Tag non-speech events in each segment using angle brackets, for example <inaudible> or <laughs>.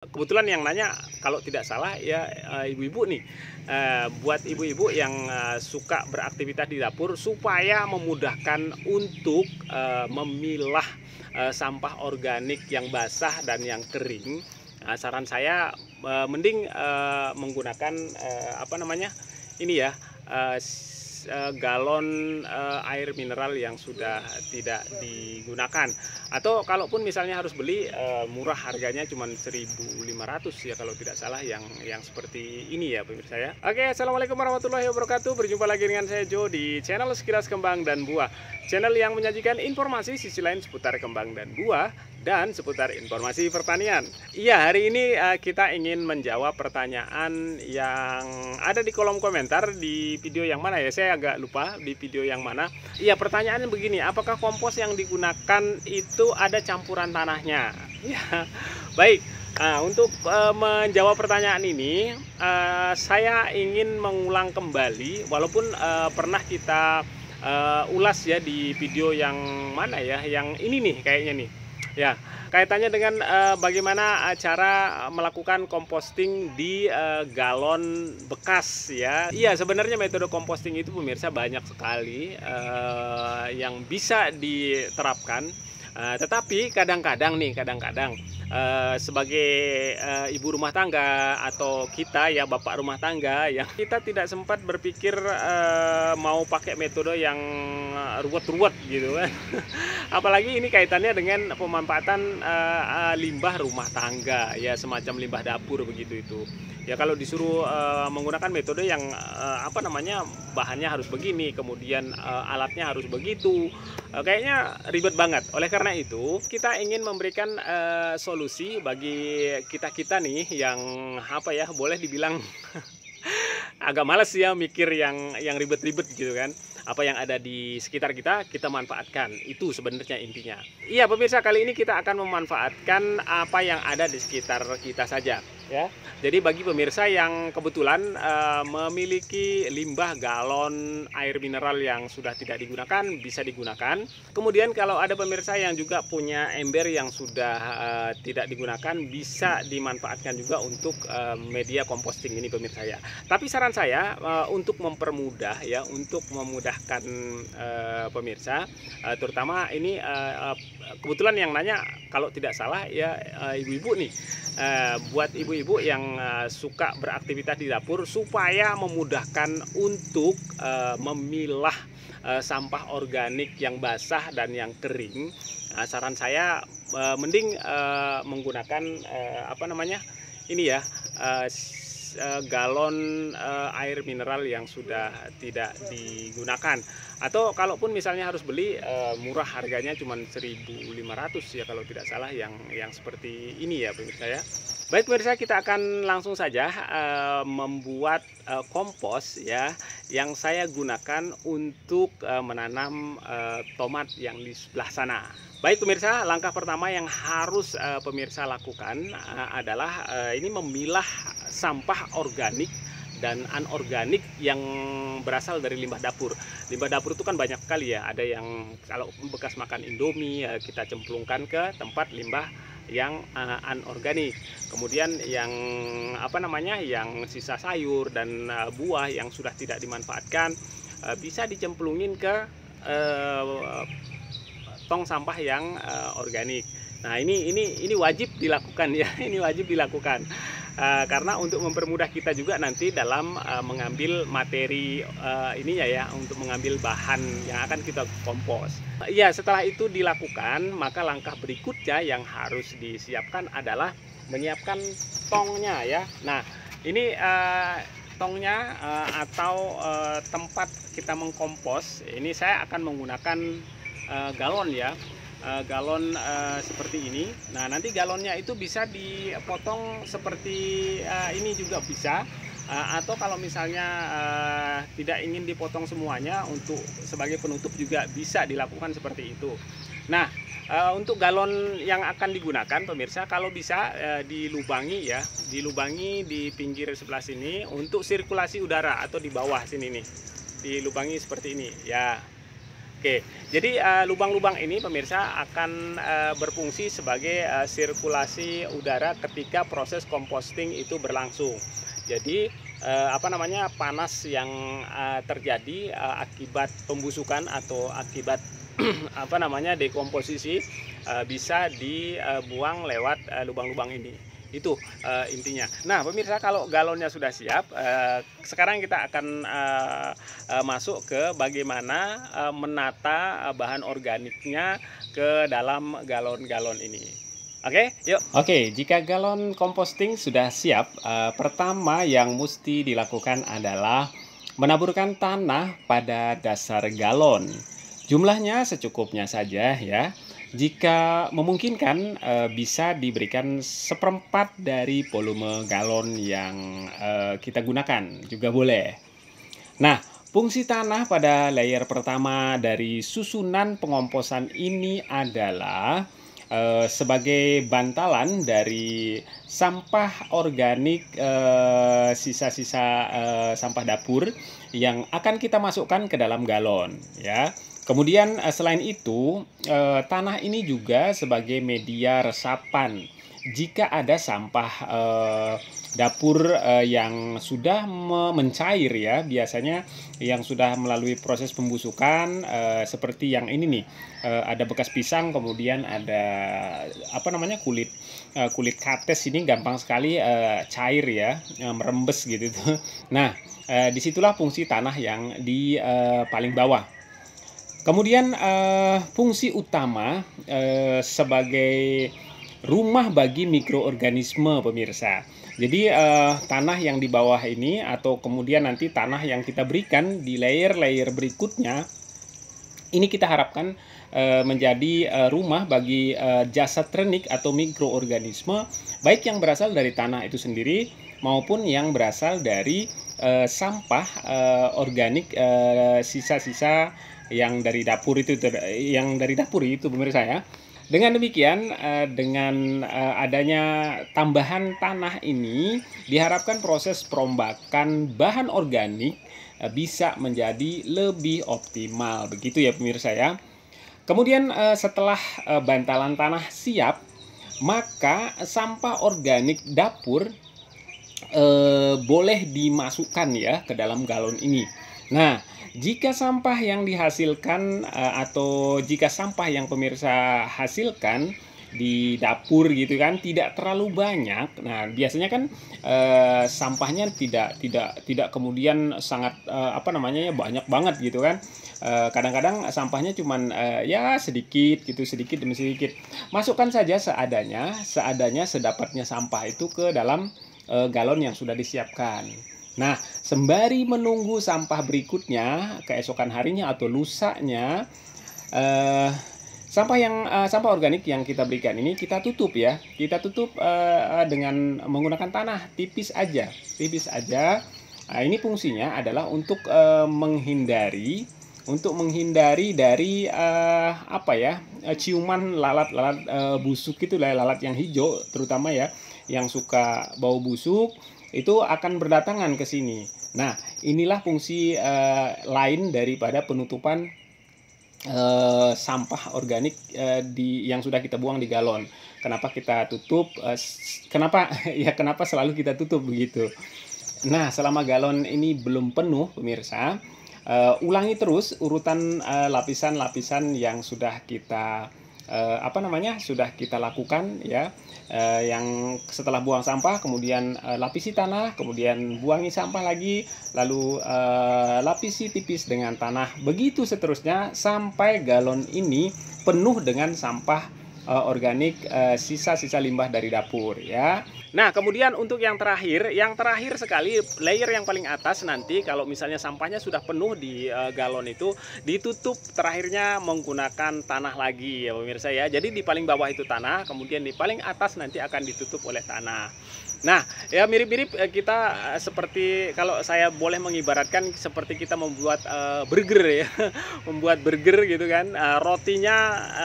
Kebetulan yang nanya kalau tidak salah ya eh, ibu-ibu nih eh, buat ibu-ibu yang eh, suka beraktivitas di dapur supaya memudahkan untuk memilah sampah organik yang basah dan yang kering. Nah, saran saya mending menggunakan apa namanya ini ya uh, galon uh, air mineral yang sudah tidak digunakan atau kalaupun misalnya harus beli uh, murah harganya cuma 1.500 ya kalau tidak salah yang yang seperti ini ya pemirsa ya Oke Assalamualaikum warahmatullahi wabarakatuh berjumpa lagi dengan saya Jo di channel Sekilas Kembang dan Buah channel yang menyajikan informasi sisi lain seputar kembang dan buah dan seputar informasi pertanian. Iya, hari ini uh, kita ingin menjawab pertanyaan yang ada di kolom komentar di video yang mana ya? Saya agak lupa di video yang mana. Iya, pertanyaannya begini, apakah kompos yang digunakan itu ada campuran tanahnya? Ya. <laughs> Baik. Nah, untuk uh, menjawab pertanyaan ini, uh, saya ingin mengulang kembali walaupun uh, pernah kita uh, ulas ya di video yang mana ya? Yang ini nih kayaknya nih Ya, kaitannya dengan uh, bagaimana cara melakukan komposting di uh, galon bekas ya. Iya, sebenarnya metode komposting itu pemirsa banyak sekali uh, yang bisa diterapkan Eh, tetapi kadang-kadang nih, kadang-kadang uh, sebagai uh, ibu rumah tangga atau kita ya bapak rumah tangga yang <laughs> kita tidak sempat berpikir uh, mau pakai metode yang ruwet-ruwet gitu kan. <laughs> Apalagi ini kaitannya dengan pemanfaatan uh, uh, limbah rumah tangga ya semacam limbah dapur begitu itu ya kalau disuruh uh, menggunakan metode yang uh, apa namanya bahannya harus begini kemudian uh, alatnya harus begitu uh, kayaknya ribet banget oleh karena itu kita ingin memberikan uh, solusi bagi kita kita nih yang apa ya boleh dibilang <laughs> agak males ya mikir yang yang ribet-ribet gitu kan apa yang ada di sekitar kita kita manfaatkan itu sebenarnya intinya iya pemirsa kali ini kita akan memanfaatkan apa yang ada di sekitar kita saja ya. Jadi bagi pemirsa yang kebetulan uh, memiliki limbah galon air mineral yang sudah tidak digunakan bisa digunakan. Kemudian kalau ada pemirsa yang juga punya ember yang sudah uh, tidak digunakan bisa dimanfaatkan juga untuk uh, media komposting ini pemirsa ya. Tapi saran saya uh, untuk mempermudah ya untuk memudahkan uh, pemirsa uh, terutama ini uh, kebetulan yang nanya kalau tidak salah ya eh, ibu-ibu nih eh, buat ibu-ibu yang eh, suka beraktivitas di dapur supaya memudahkan untuk memilah sampah organik yang basah dan yang kering nah, saran saya mending menggunakan apa namanya ini ya uh, galon uh, air mineral yang sudah tidak digunakan atau kalaupun misalnya harus beli uh, murah harganya cuma 1.500 ya kalau tidak salah yang yang seperti ini ya pemirsa ya Baik pemirsa, kita akan langsung saja uh, membuat uh, kompos ya yang saya gunakan untuk uh, menanam uh, tomat yang di sebelah sana. Baik pemirsa, langkah pertama yang harus uh, pemirsa lakukan uh, adalah uh, ini memilah sampah organik dan anorganik yang berasal dari limbah dapur. Limbah dapur itu kan banyak sekali ya, ada yang kalau bekas makan Indomie uh, kita cemplungkan ke tempat limbah yang uh, anorganik. Kemudian yang apa namanya yang sisa sayur dan uh, buah yang sudah tidak dimanfaatkan uh, bisa dicemplungin ke uh, tong sampah yang uh, organik. Nah, ini ini ini wajib dilakukan ya. <laughs> Ini wajib dilakukan. Eh, karena untuk mempermudah kita juga nanti dalam uh, mengambil materi uh, ininya ya untuk mengambil bahan yang akan kita kompos. Uh, setelah itu dilakukan maka langkah berikutnya yang harus disiapkan adalah menyiapkan tongnya ya. Nah ini uh, tongnya uh, atau uh, tempat kita mengkompos ini saya akan menggunakan uh, galon ya uh, galon uh, seperti ini. Nah, nanti galonnya itu bisa dipotong seperti uh, ini juga bisa. Uh, atau kalau misalnya uh, tidak ingin dipotong semuanya untuk sebagai penutup juga bisa dilakukan seperti itu. Nah, uh, untuk galon yang akan digunakan pemirsa kalau bisa uh, dilubangi ya, dilubangi di pinggir sebelah sini untuk sirkulasi udara atau di bawah sini nih. Dilubangi seperti ini ya. Oke, jadi eh, lubang-lubang uh, ini pemirsa akan uh, berfungsi sebagai uh, sirkulasi udara ketika proses composting itu berlangsung. Jadi uh, apa namanya panas yang uh, terjadi uh, akibat pembusukan atau akibat <clears throat> apa namanya dekomposisi uh, bisa dibuang lewat lubang-lubang uh, lubang ini itu uh, intinya. Nah, pemirsa kalau galonnya sudah siap, uh, sekarang kita akan uh, uh, masuk ke bagaimana uh, menata bahan organiknya ke dalam galon-galon ini. Oke, okay, yuk. Oke, okay, jika galon composting sudah siap, uh, pertama yang mesti dilakukan adalah menaburkan tanah pada dasar galon. Jumlahnya secukupnya saja ya. Jika memungkinkan uh, bisa diberikan seperempat dari volume galon yang uh, kita gunakan juga boleh. Nah, fungsi tanah pada layer pertama dari susunan pengomposan ini adalah Uh, sebagai bantalan dari sampah organik sisa-sisa uh, uh, sampah dapur yang akan kita masukkan ke dalam galon ya Kemudian eh, selain itu, eh, tanah ini juga sebagai media resapan. Jika ada sampah eh, dapur yang sudah mencair ya, biasanya yang sudah melalui proses pembusukan seperti yang ini nih, ada bekas pisang, kemudian ada apa namanya kulit kulit kates ini gampang sekali cair ya, merembes gitu. Nah, disitulah fungsi tanah yang di paling bawah Kemudian uh, fungsi utama uh, sebagai rumah bagi mikroorganisme pemirsa. Jadi uh, tanah yang di bawah ini atau kemudian nanti tanah yang kita berikan di layer-layer berikutnya ini kita harapkan uh, menjadi uh, rumah bagi uh, jasad trenik atau mikroorganisme baik yang berasal dari tanah itu sendiri maupun yang berasal dari sampah organik sisa-sisa yang dari dapur itu yang dari dapur itu pemirsa ya. Dengan demikian, eh, dengan eh, adanya tambahan tanah ini, diharapkan proses perombakan bahan organik eh, bisa menjadi lebih optimal. Begitu ya pemirsa ya. Kemudian setelah bantalan tanah siap, maka sampah organik dapur boleh dimasukkan ya ke dalam galon ini. Nah, jika sampah yang dihasilkan eh, atau jika sampah yang pemirsa hasilkan di dapur gitu kan tidak terlalu banyak. Nah, biasanya kan eh, sampahnya tidak tidak tidak kemudian sangat eh, apa namanya ya banyak banget gitu kan. Eh, kadang-kadang eh, sampahnya cuman eh, ya sedikit gitu, sedikit demi sedikit. Masukkan saja seadanya, seadanya sedapatnya sampah itu ke dalam eh, galon yang sudah disiapkan. Nah, sembari menunggu sampah berikutnya keesokan harinya atau lusanya eh, sampah yang eh, sampah organik yang kita berikan ini kita tutup ya. Kita tutup eh, dengan menggunakan tanah tipis aja, tipis aja. Nah, ini fungsinya adalah untuk eh, menghindari untuk menghindari dari uh, apa ya eh, ciuman lalat-lalat uh, busuk itu lah lalat yang hijau terutama ya yang suka bau busuk itu akan berdatangan ke sini. Nah, inilah fungsi uh, lain daripada penutupan uh, sampah organik uh, di yang sudah kita buang di galon. Kenapa kita tutup? Uh, kenapa <laughs> ya kenapa selalu kita tutup begitu? Nah, selama galon ini belum penuh, pemirsa, uh, ulangi terus urutan lapisan-lapisan uh, lapisan -lapisan yang sudah kita uh, apa namanya sudah kita lakukan ya uh, yang setelah buang sampah kemudian uh, lapisi tanah kemudian buangi sampah lagi lalu uh, lapisi tipis dengan tanah begitu seterusnya sampai galon ini penuh dengan sampah uh, organik eh, sisa-sisa uh, limbah dari dapur ya. Nah, kemudian untuk yang terakhir, yang terakhir sekali layer yang paling atas nanti kalau misalnya sampahnya sudah penuh di uh, galon itu ditutup terakhirnya menggunakan tanah lagi ya pemirsa ya. Jadi di paling bawah itu tanah, kemudian di paling atas nanti akan ditutup oleh tanah. Nah, ya mirip-mirip eh, kita eh, seperti kalau saya boleh mengibaratkan seperti kita membuat uh, burger ya, <laughs> membuat burger gitu kan. Uh, rotinya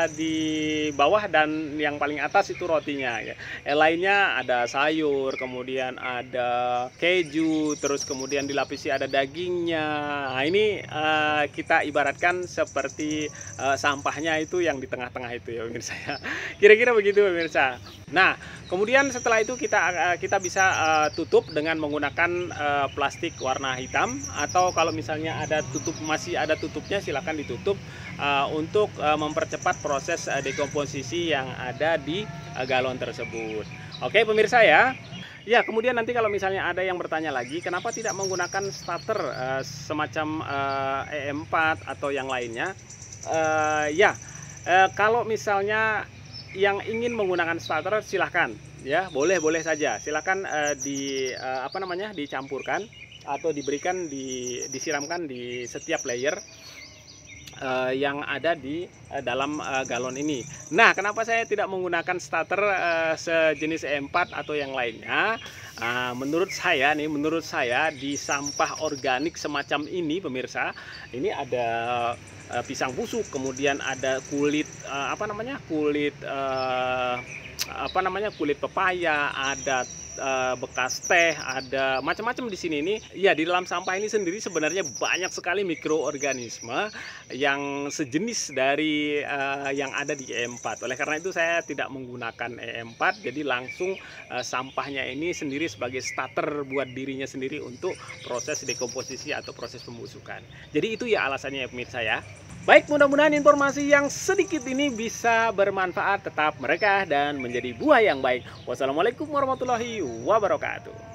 uh, di bawah dan yang paling atas itu rotinya. Ya. Eh, lainnya ada sayur, kemudian ada keju, terus kemudian dilapisi ada dagingnya. Nah, ini uh, kita ibaratkan seperti uh, sampahnya itu yang di tengah-tengah itu ya pemirsa. Ya. <laughs> Kira-kira begitu pemirsa. Nah, kemudian setelah itu kita uh, kita bisa uh, tutup dengan menggunakan uh, plastik warna hitam atau kalau misalnya ada tutup masih ada tutupnya silahkan ditutup uh, untuk uh, mempercepat proses uh, dekomposisi yang ada di uh, galon tersebut. Oke pemirsa ya. Ya, kemudian nanti kalau misalnya ada yang bertanya lagi, kenapa tidak menggunakan starter uh, semacam uh, em 4 atau yang lainnya? Uh, ya, uh, kalau misalnya yang ingin menggunakan starter silahkan ya boleh boleh saja silakan uh, di uh, apa namanya dicampurkan atau diberikan di disiramkan di setiap layer uh, yang ada di uh, dalam uh, galon ini. Nah, kenapa saya tidak menggunakan starter uh, sejenis E4 atau yang lainnya? Uh, menurut saya nih, menurut saya di sampah organik semacam ini, pemirsa, ini ada uh, pisang busuk, kemudian ada kulit uh, apa namanya? kulit apa namanya kulit pepaya, ada e, bekas teh, ada macam-macam di sini ini. Ya di dalam sampah ini sendiri sebenarnya banyak sekali mikroorganisme yang sejenis dari e, yang ada di E4. Oleh karena itu saya tidak menggunakan E4, jadi langsung e, sampahnya ini sendiri sebagai starter buat dirinya sendiri untuk proses dekomposisi atau proses pembusukan. Jadi itu ya alasannya ya pemirsa ya. Baik, mudah-mudahan informasi yang sedikit ini bisa bermanfaat tetap mereka dan menjadi buah yang baik. Wassalamualaikum warahmatullahi wabarakatuh.